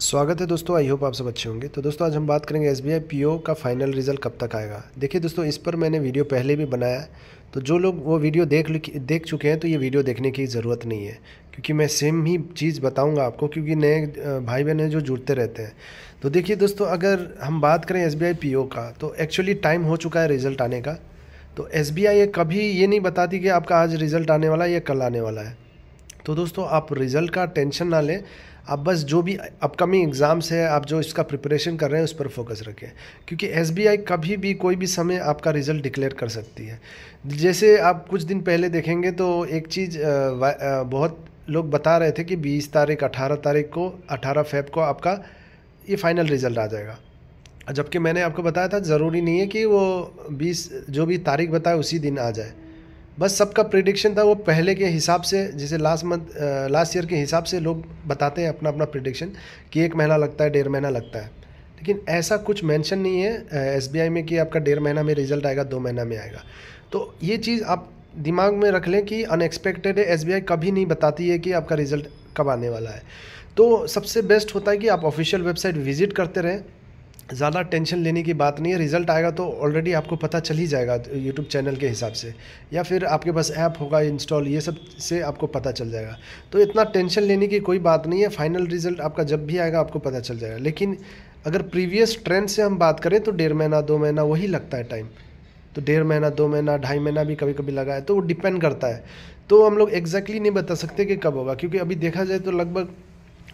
स्वागत है दोस्तों आई होप आप सब अच्छे होंगे तो दोस्तों आज हम बात करेंगे एस बी का फाइनल रिजल्ट कब तक आएगा देखिए दोस्तों इस पर मैंने वीडियो पहले भी बनाया तो जो लोग वो वीडियो देख देख चुके हैं तो ये वीडियो देखने की ज़रूरत नहीं है क्योंकि मैं सेम ही चीज़ बताऊंगा आपको क्योंकि नए भाई बहन हैं जो जुड़ते रहते हैं तो देखिए दोस्तों अगर हम बात करें एस बी का तो एक्चुअली टाइम हो चुका है रिज़ल्ट आने का तो एस ये कभी ये नहीं बताती कि आपका आज रिज़ल्ट आने वाला है या कल आने वाला है तो दोस्तों आप रिज़ल्ट का टेंशन ना लें आप बस जो भी अपकमिंग एग्ज़ाम्स है आप जो इसका प्रिपरेशन कर रहे हैं उस पर फोकस रखें क्योंकि एस कभी भी कोई भी समय आपका रिज़ल्ट डिक्लेयर कर सकती है जैसे आप कुछ दिन पहले देखेंगे तो एक चीज़ बहुत लोग बता रहे थे कि 20 तारीख 18 तारीख को 18 फेब को आपका ये फाइनल रिज़ल्ट आ जाएगा जबकि मैंने आपको बताया था ज़रूरी नहीं है कि वो 20 जो भी तारीख बताए उसी दिन आ जाए बस सबका प्रिडिक्शन था वो पहले के हिसाब से जैसे लास्ट मंथ लास्ट ईयर के हिसाब से लोग बताते हैं अपना अपना प्रिडिक्शन कि एक महीना लगता है डेढ़ महीना लगता है लेकिन ऐसा कुछ मेंशन नहीं है एस में कि आपका डेढ़ महीना में रिजल्ट आएगा दो महीना में आएगा तो ये चीज़ आप दिमाग में रख लें कि अनएक्सपेक्टेड है एस कभी नहीं बताती है कि आपका रिजल्ट कब आने वाला है तो सबसे बेस्ट होता है कि आप ऑफिशियल वेबसाइट विजिट करते रहें ज़्यादा टेंशन लेने की बात नहीं है रिज़ल्ट आएगा तो ऑलरेडी आपको पता चल ही जाएगा यूट्यूब चैनल के हिसाब से या फिर आपके पास ऐप होगा इंस्टॉल ये सब से आपको पता चल जाएगा तो इतना टेंशन लेने की कोई बात नहीं है फाइनल रिज़ल्ट आपका जब भी आएगा आपको पता चल जाएगा लेकिन अगर प्रीवियस ट्रेंड से हम बात करें तो डेढ़ महीना दो महीना वही लगता है टाइम तो डेढ़ महीना दो महीना ढाई महीना भी कभी कभी लगा है तो वो डिपेंड करता है तो हम लोग एग्जैक्टली नहीं बता सकते कि कब होगा क्योंकि अभी देखा जाए तो लगभग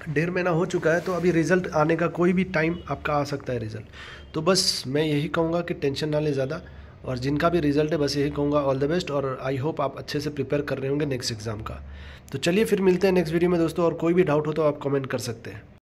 डेढ़ महीना हो चुका है तो अभी रिज़ल्ट आने का कोई भी टाइम आपका आ सकता है रिज़ल्ट तो बस मैं यही कहूँगा कि टेंशन ना ले ज़्यादा और जिनका भी रिज़ल्ट है बस यही कहूँगा ऑल द बेस्ट और आई होप आप अच्छे से प्रिपेयर कर रहे होंगे नेक्स्ट एग्ज़ाम का तो चलिए फिर मिलते हैं नेक्स्ट वीडियो में दोस्तों और कोई भी डाउट हो तो आप कमेंट कर सकते हैं